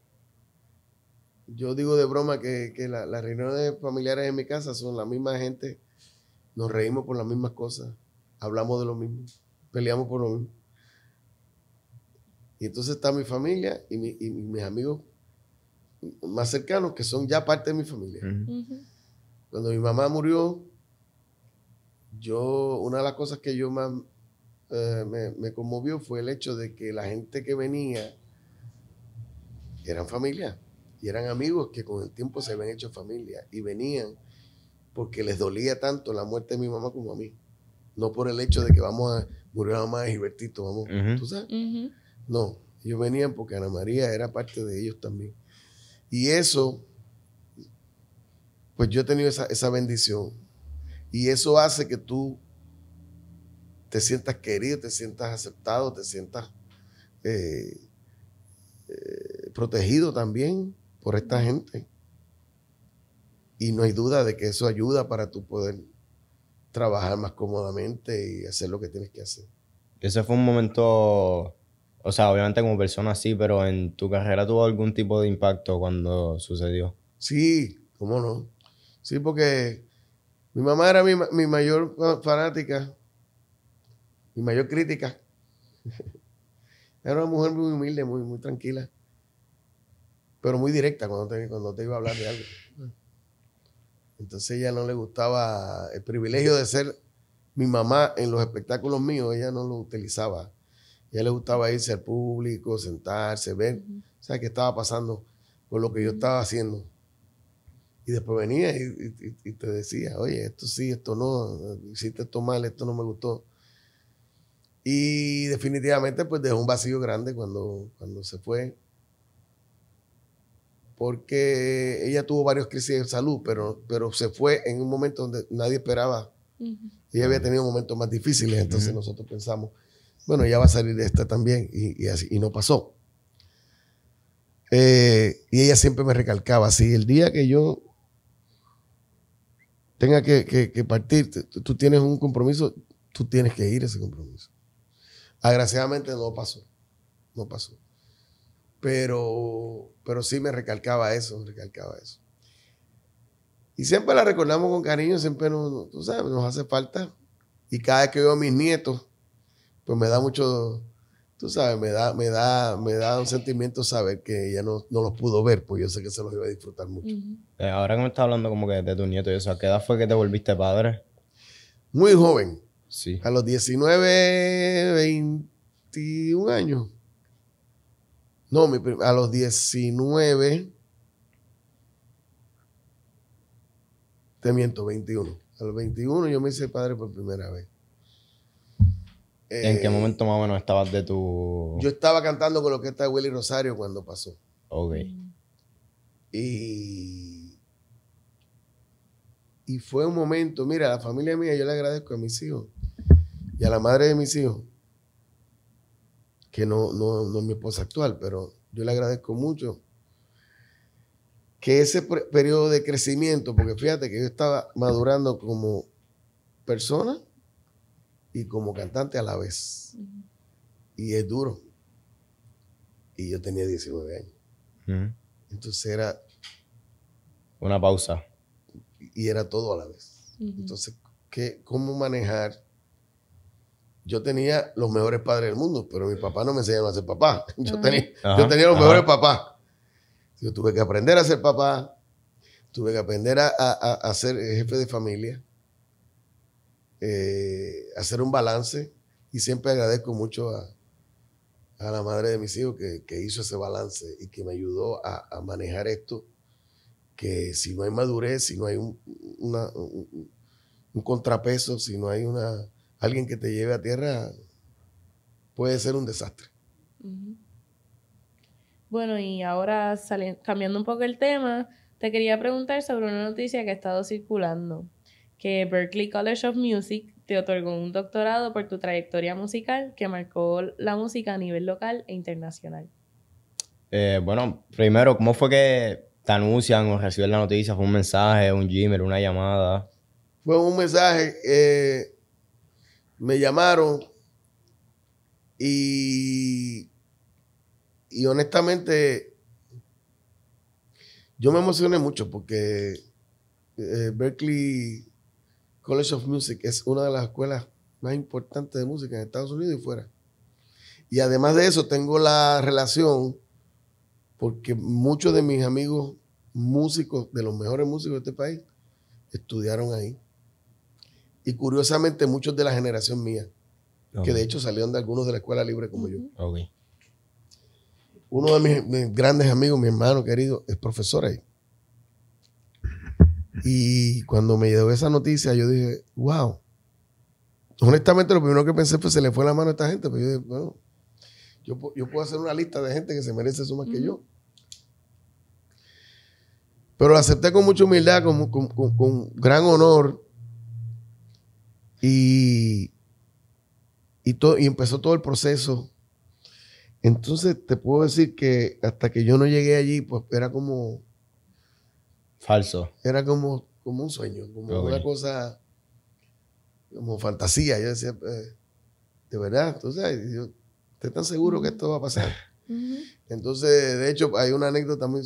Yo digo de broma que, las reuniones familiares en mi casa son la misma gente, nos reímos por las mismas cosas, hablamos de lo mismo, peleamos por lo mismo. Y entonces está mi familia y, mis amigos más cercanos que son ya parte de mi familia. Cuando mi mamá murió, yo, una de las cosas que yo más eh, me, conmovió fue el hecho de que la gente que venía eran familia y eran amigos que con el tiempo se habían hecho familia y venían porque les dolía tanto la muerte de mi mamá como a mí. No por el hecho de que vamos a murió mamá de Gilbertito, vamos, tú sabes. No, ellos venían porque Ana María era parte de ellos también. Y eso pues yo he tenido esa, bendición. Y eso hace que tú te sientas querido, te sientas aceptado, te sientas eh, eh, protegido también por esta gente. Y no hay duda de que eso ayuda para tú poder trabajar más cómodamente y hacer lo que tienes que hacer. Ese fue un momento, o sea, obviamente como persona sí, pero en tu carrera tuvo algún tipo de impacto cuando sucedió. Sí, cómo no. Sí, porque mi mamá era mi, mi mayor fanática, mi mayor crítica. (laughs) era una mujer muy humilde, muy, muy tranquila, pero muy directa cuando te, cuando te iba a hablar de algo. Entonces ella no le gustaba el privilegio de ser mi mamá en los espectáculos míos, ella no lo utilizaba. ella le gustaba irse al público, sentarse, ver, o qué estaba pasando con lo que yo estaba haciendo. Y después venía y, te decía, oye, esto sí, esto no, hiciste esto mal, esto no me gustó. Y definitivamente pues dejó un vacío grande cuando, cuando se fue. Porque ella tuvo varios crisis de salud, pero, pero se fue en un momento donde nadie esperaba. Ella había tenido momentos más difíciles, entonces nosotros pensamos, bueno, ella va a salir de esta también, y, no pasó. Eh, y ella siempre me recalcaba, así, el día que yo tenga que, que, partir, tú, tienes un compromiso, tú tienes que ir a ese compromiso. Agraciadamente no pasó, no pasó. Pero, pero sí me recalcaba eso, me recalcaba eso. Y siempre la recordamos con cariño, siempre nos, tú sabes, nos hace falta. Y cada vez que veo a mis nietos, pues me da mucho, tú sabes, me da, me da, me da un sentimiento saber que ella no, no los pudo ver, pues yo sé que se los iba a disfrutar mucho. Eh, ahora que me estás hablando como que de tu nieto y eso, ¿a qué edad fue que te volviste padre? Muy joven. Sí. A los 19, 21 años. No, a los 19. Te miento, 21. A los 21 yo me hice padre por primera vez. ¿En qué eh, momento más o menos estabas de tu.? Yo estaba cantando con lo que está Willy Rosario cuando pasó. Ok. Y y fue un momento, mira, a la familia mía yo le agradezco a mis hijos y a la madre de mis hijos, que no, no, es mi esposa actual, pero yo le agradezco mucho que ese periodo de crecimiento, porque fíjate que yo estaba madurando como persona y como cantante a la vez. Y es duro. Y yo tenía 19 años. Entonces era... Una pausa y era todo a la vez. Entonces, ¿qué, ¿cómo manejar? Yo tenía los mejores padres del mundo, pero mi papá no me enseñó a ser papá. (laughs) Yo, tenía, los mejores papás. Yo tuve que aprender a ser papá, tuve que aprender a, a, ser jefe de familia, eh, hacer un balance y siempre agradezco mucho a, la madre de mis hijos que, hizo ese balance y que me ayudó a, a manejar esto que si no hay madurez, si no hay un, contrapeso, si no hay una, alguien que te lleve a tierra, puede ser un desastre. Bueno, y ahora cambiando un poco el tema, te quería preguntar sobre una noticia que ha estado circulando, que Berkeley College of Music te otorgó un doctorado por tu trayectoria musical que marcó la música a nivel local e internacional. Eh, bueno, primero, ¿cómo fue que te anuncian o reciben la noticia? ¿Fue un mensaje, un Gmail, una llamada? Fue un mensaje. Eh, me llamaron y, y honestamente yo me emocioné mucho porque eh, Berkeley College of Music es una de las escuelas más importantes de música en Estados Unidos y fuera. Y además de eso, tengo la relación porque muchos de mis amigos músicos, de los mejores músicos de este país, estudiaron ahí. Y curiosamente muchos de la generación mía, que de hecho salieron de algunos de la escuela libre como yo. Uno de mis, grandes amigos, mi hermano querido, es profesor ahí. Y cuando me llegó esa noticia, yo dije, wow. Honestamente, lo primero que pensé fue se le fue la mano a esta gente. Pero pues yo yo, puedo hacer una lista de gente que se merece eso más que yo. Pero lo acepté con mucha humildad, con, con, gran honor. Y, y, y empezó todo el proceso. Entonces te puedo decir que hasta que yo no llegué allí, pues era como... Falso. Era como, como un sueño, como una cosa, como fantasía. Yo decía, eh, de verdad, tú ¿estás tan seguro que esto va a pasar? Entonces, de hecho, hay una anécdota muy,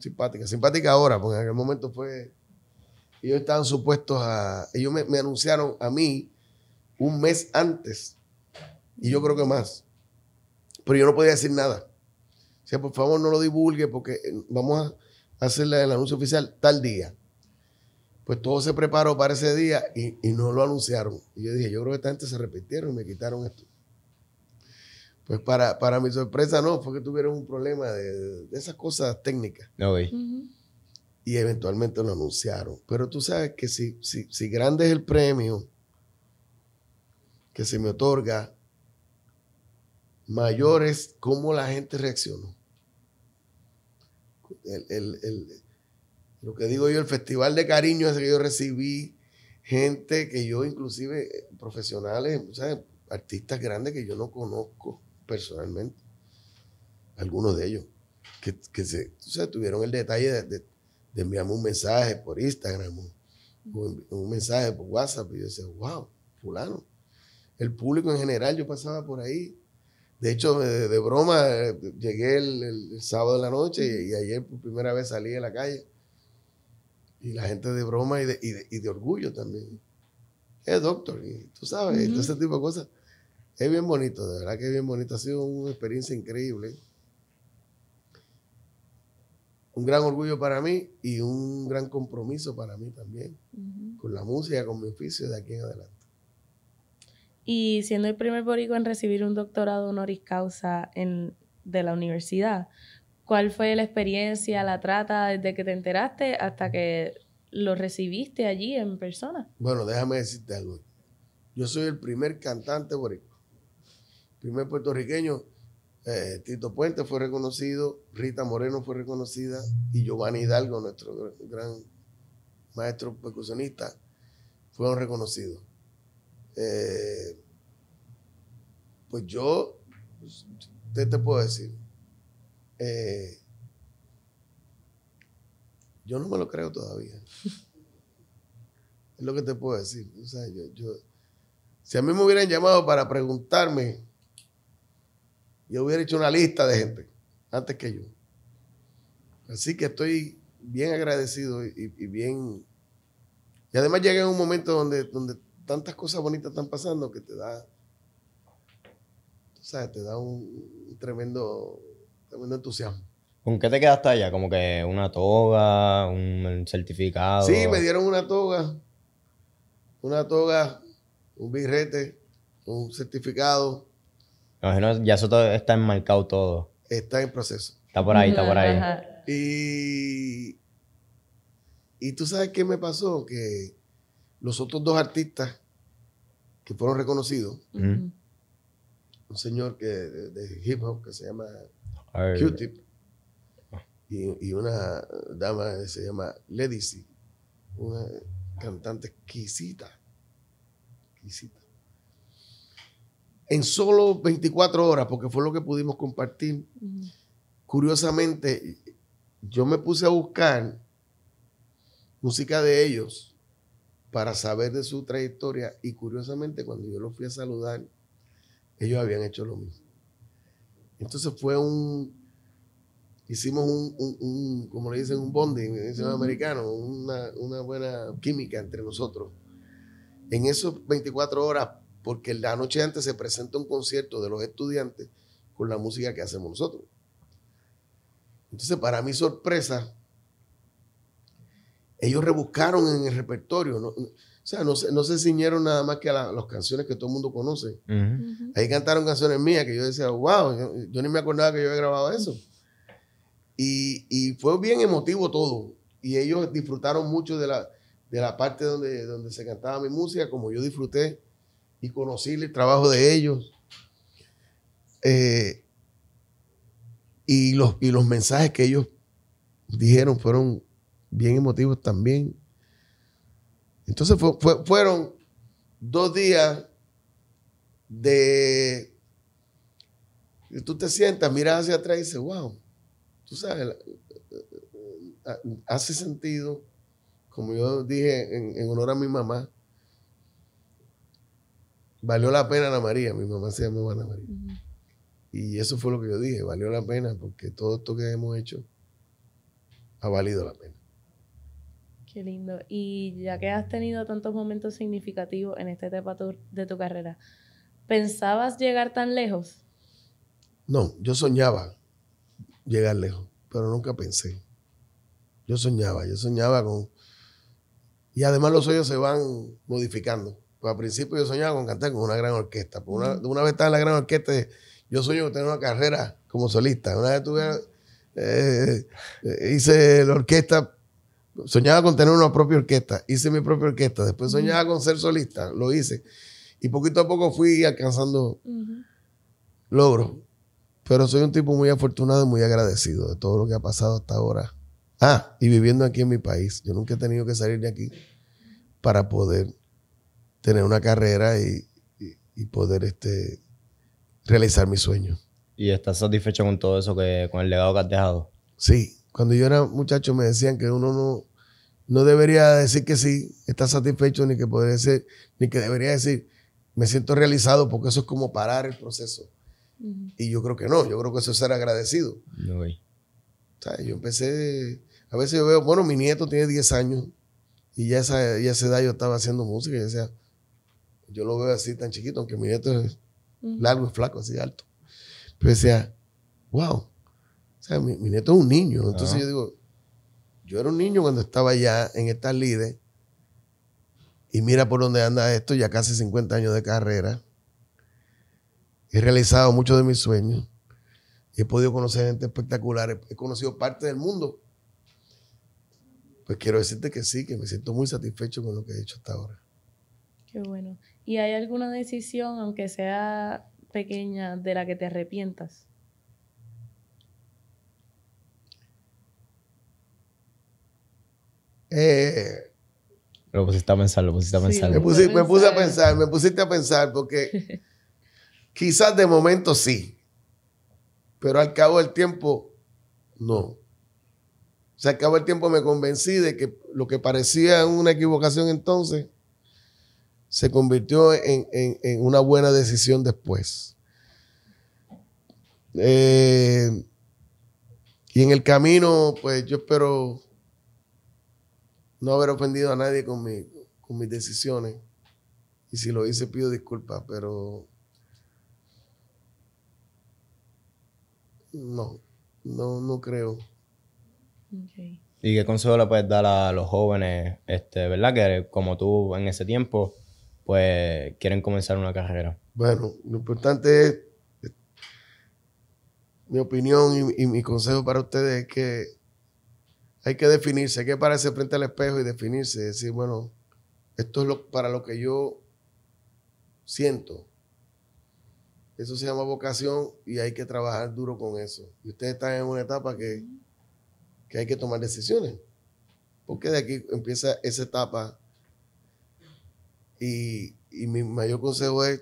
simpática. Simpática ahora, porque en aquel momento fue... Ellos estaban supuestos a... Ellos me, anunciaron a mí un mes antes. Y yo creo que más. Pero yo no podía decir nada. O sea, por favor, no lo divulgue porque eh, vamos a hacerle el anuncio oficial tal día pues todo se preparó para ese día y, no lo anunciaron. Y yo dije, yo creo que esta gente se repitieron y me quitaron esto. Pues para, mi sorpresa no, fue que tuvieron un problema de, esas cosas técnicas. Y eventualmente lo anunciaron. Pero tú sabes que si, si, si grande es el premio que se me otorga, mayor es cómo la gente reaccionó. lo que digo yo, el festival de cariño es que yo recibí gente que yo inclusive, eh, profesionales, artistas grandes que yo no conozco personalmente, algunos de ellos, que, se, tuvieron el detalle de, de, enviarme un mensaje por Instagram o, un, mensaje por WhatsApp. Y yo decía, wow, fulano. El público en general, yo pasaba por ahí. De hecho, de, broma, llegué el, sábado de la noche y, ayer por primera vez salí a la calle. Y la gente de broma y de, orgullo también es doctor, y tú sabes, todo ese tipo de cosas. Es bien bonito, de verdad que es bien bonito. Ha sido una experiencia increíble. Un gran orgullo para mí y un gran compromiso para mí también con la música, con mi oficio de aquí en adelante. Y siendo el primer boricua en recibir un doctorado honoris causa en, de la universidad, ¿cuál fue la experiencia, la trata desde que te enteraste hasta que lo recibiste allí en persona? Bueno, déjame decirte algo. Yo soy el primer cantante boricua primer puertorriqueño, eh, Tito Puente fue reconocido, Rita Moreno fue reconocida y Giovanni Hidalgo, nuestro gran maestro percusionista, fueron reconocidos. Eh, pues yo, pues, ¿qué te puedo decir? Eh, yo no me lo creo todavía. (laughs) es lo que te puedo decir. si a mí me hubieran llamado para preguntarme yo hubiera hecho una lista de gente antes que yo. Así que estoy bien agradecido y, bien... Y además llega un momento donde, donde tantas cosas bonitas están pasando que te da, sabes, te da un, tremendo, tremendo entusiasmo. ¿Con qué te quedaste allá? Como que una toga, un certificado. Sí, me dieron una toga, una toga, un birrete, un certificado ya eso está enmarcado todo. Está en proceso. Está por ahí, está por ahí. Y, tú sabes qué me pasó, que los otros dos artistas que fueron reconocidos, un señor que, de, hip hop que se llama Q-Tip y, y, una dama que se llama Lady C, una cantante exquisita, exquisita en solo 24 horas, porque fue lo que pudimos compartir, curiosamente, yo me puse a buscar música de ellos para saber de su trayectoria y curiosamente cuando yo los fui a saludar, ellos habían hecho lo mismo. Entonces fue un, hicimos un, como le dicen, un bonding, dicen americano, una, una buena química entre nosotros. En esos 24 horas porque la noche antes se presenta un concierto de los estudiantes con la música que hacemos nosotros. Entonces, para mi sorpresa, ellos rebuscaron en el repertorio. O sea, no, se ciñeron nada más que a las canciones que todo el mundo conoce. Ahí cantaron canciones mías que yo decía, wow, yo, ni me acordaba que yo había grabado eso. Y, y, fue bien emotivo todo. Y ellos disfrutaron mucho de la, de la parte donde, donde se cantaba mi música, como yo disfruté y conocí el trabajo de ellos. Eh, y, los, y los mensajes que ellos dijeron fueron bien emotivos también. Entonces fueron dos días de... tú te sientas, miras hacia atrás y dices, wow, tú sabes, eh, eh, hace sentido, como yo dije en honor a mi mamá, valió la pena Ana María, mi mamá se llamaba Ana María. Y eso fue lo que yo dije, valió la pena porque todo esto que hemos hecho ha valido la pena. Qué lindo. Y ya que has tenido tantos momentos significativos en esta etapa de tu carrera, ¿pensabas llegar tan lejos? No, yo soñaba llegar lejos, pero nunca pensé. Yo soñaba, yo soñaba con... Y además los sueños se van modificando pues al principio yo soñaba con cantar con una gran orquesta. una, una, vez estaba en la gran orquesta, yo sueño con tener una carrera como solista. Una vez tuve, eh, hice la orquesta, soñaba con tener una propia orquesta, hice mi propia orquesta. Después soñaba con ser solista, lo hice. Y poquito a poco fui alcanzando logros. Pero soy un tipo muy afortunado y muy agradecido de todo lo que ha pasado hasta ahora. Ah, y viviendo aquí en mi país. Yo nunca he tenido que salir de aquí para poder tener una carrera y, y, poder este, realizar mis sueños. ¿Y estás satisfecho con todo eso, que, con el legado que has dejado? Sí. Cuando yo era muchacho me decían que uno no, no debería decir que sí, está satisfecho, ni que podría ser, ni que debería decir, me siento realizado, porque eso es como parar el proceso. Y yo creo que no, yo creo que eso es ser agradecido. No, sea, Yo empecé, a veces yo veo, bueno, mi nieto tiene 10 años y ya esa, ya esa edad yo estaba haciendo música y decía, yo lo veo así tan chiquito, aunque mi nieto es largo y flaco, así alto. Pero decía, wow, o sea, mi, nieto es un niño. Entonces yo digo, yo era un niño cuando estaba allá en estas lides y mira por dónde anda esto, ya casi 50 años de carrera. He realizado muchos de mis sueños. He podido conocer gente espectacular. He conocido parte del mundo. Pues quiero decirte que sí, que me siento muy satisfecho con lo que he hecho hasta ahora. Qué bueno. ¿Y hay alguna decisión, aunque sea pequeña, de la que te arrepientas? Eh, lo pusiste a pensar, lo pusiste a pensar. me, puse, me, puse, a pensar, me pusiste a pensar porque (laughs) quizás de momento sí, pero al cabo del tiempo no. O sea, al cabo del tiempo me convencí de que lo que parecía una equivocación entonces se convirtió en, en, una buena decisión después. Eh, y en el camino, pues yo espero no haber ofendido a nadie con, mi, con mis decisiones. Y si lo hice, pido disculpas, pero no, no, no creo. ¿Y qué consejo le puedes dar a los jóvenes, este, verdad? Que como tú en ese tiempo, pues quieren comenzar una carrera? Bueno, lo importante es, mi opinión y, mi consejo para ustedes es que hay que definirse, hay que pararse frente al espejo y definirse, decir, bueno, esto es lo, para lo que yo siento. Eso se llama vocación y hay que trabajar duro con eso. Y ustedes están en una etapa que, que hay que tomar decisiones. Porque de aquí empieza esa etapa y, mi mayor consejo es,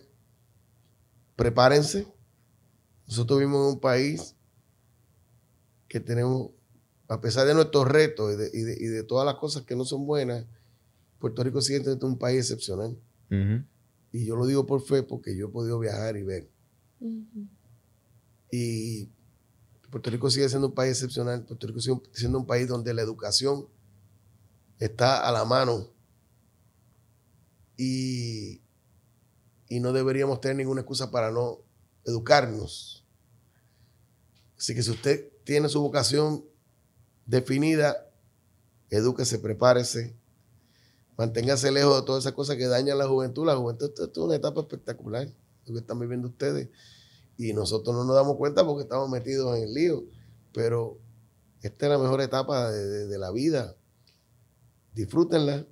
prepárense. Nosotros vivimos en un país que tenemos, a pesar de nuestros retos y de, todas las cosas que no son buenas, Puerto Rico sigue siendo un país excepcional. Y yo lo digo por fe porque yo he podido viajar y ver. Y Puerto Rico sigue siendo un país excepcional. Puerto Rico sigue siendo un país donde la educación está a la mano y, no deberíamos tener ninguna excusa para no educarnos. Así que si usted tiene su vocación definida, edúquese, prepárese, manténgase lejos de todas esas cosas que dañan la juventud. La juventud es una etapa espectacular, lo que están viviendo ustedes. Y nosotros no nos damos cuenta porque estamos metidos en el lío, pero esta es la mejor etapa de la vida. Disfrútenla,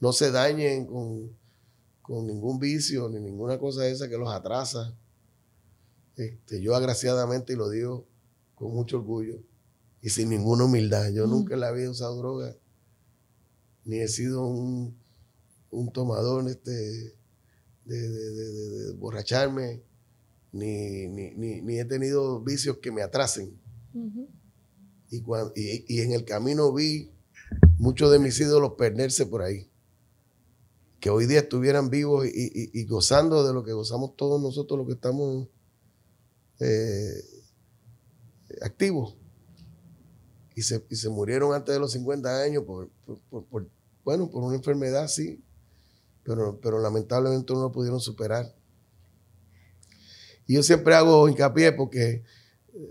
no se dañen con con ningún vicio ni ninguna cosa de esa que los atrasa. Este, yo agraciadamente, y lo digo con mucho orgullo y sin ninguna humildad, yo nunca la había usado droga, ni he sido un, tomador este, de, de, borracharme, ni, he tenido vicios que me atrasen. y, y en el camino vi muchos de mis ídolos perderse por ahí que hoy día estuvieran vivos y, gozando de lo que gozamos todos nosotros los que estamos eh, activos. Y se, murieron antes de los 50 años por, bueno, por una enfermedad, sí, pero, pero, lamentablemente no lo pudieron superar. Y yo siempre hago hincapié porque,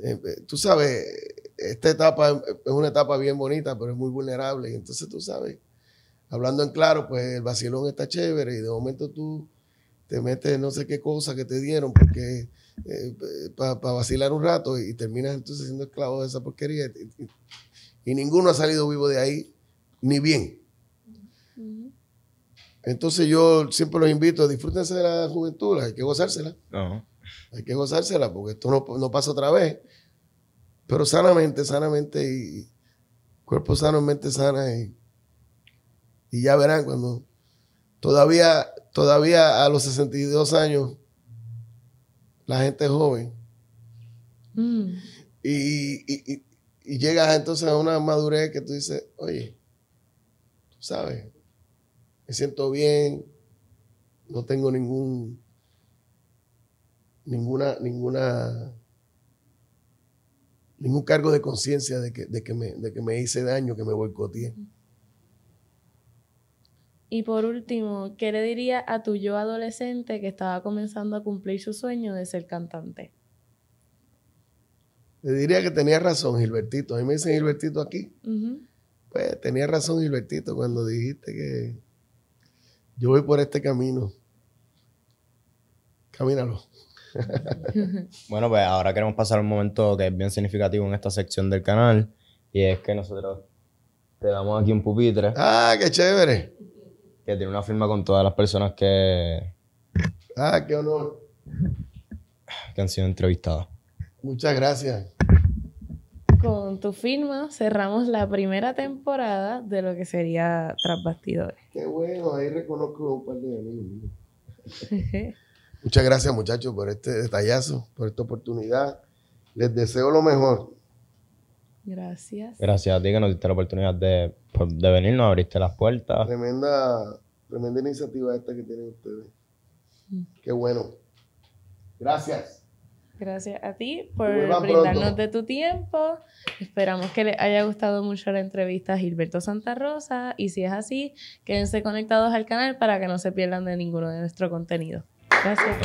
eh, eh, tú sabes, esta etapa es una etapa bien bonita, pero es muy vulnerable. Y entonces tú sabes, hablando en claro, pues el vacilón está chévere y de momento tú te metes no sé qué cosa que te dieron porque eh, para vacilar un rato y, terminas entonces siendo esclavo de esa porquería. Y, ninguno ha salido vivo de ahí, ni bien. Entonces yo siempre los invito, a disfrútense de la juventud, hay que gozársela. Hay que gozársela porque esto no, no, pasa otra vez. Pero sanamente, sanamente y cuerpo sano, mente sana y y ya verán cuando todavía, todavía a los 62 años, la gente es joven. Mm. Y, llegas entonces a una madurez que tú dices, oye, tú sabes, me siento bien, no tengo ningún, ninguna, ninguna, ningún cargo de conciencia de que, de, que me, hice daño, que me boicoteé. Y por último, ¿qué le diría a tu yo adolescente que estaba comenzando a cumplir su sueño de ser cantante? Le diría que tenía razón, Gilbertito. A mí me dicen Gilbertito aquí. Pues tenía razón, Gilbertito, cuando dijiste que yo voy por este camino. Camínalo. (laughs) bueno, pues ahora queremos pasar un momento que es bien significativo en esta sección del canal. Y es que nosotros te damos aquí un pupitre. ¡Ah, qué chévere! que tiene una firma con todas las personas que. Ah, qué honor. Que han sido entrevistadas. Muchas gracias. Con tu firma cerramos la primera temporada de lo que sería Tras Bastidores. Qué bueno, ahí reconozco un par de amigos. (laughs) Muchas gracias, muchachos, por este detallazo, por esta oportunidad. Les deseo lo mejor. Gracias. Gracias a ti que nos diste la oportunidad de, pues, de venir, nos abriste las puertas. Tremenda, tremenda iniciativa esta que tienen ustedes. Mm. Qué bueno. Gracias. Gracias a ti por brindarnos de tu tiempo. Esperamos que les haya gustado mucho la entrevista a Gilberto Santa Rosa. Y si es así, quédense conectados al canal para que no se pierdan de ninguno de nuestro contenido. Gracias.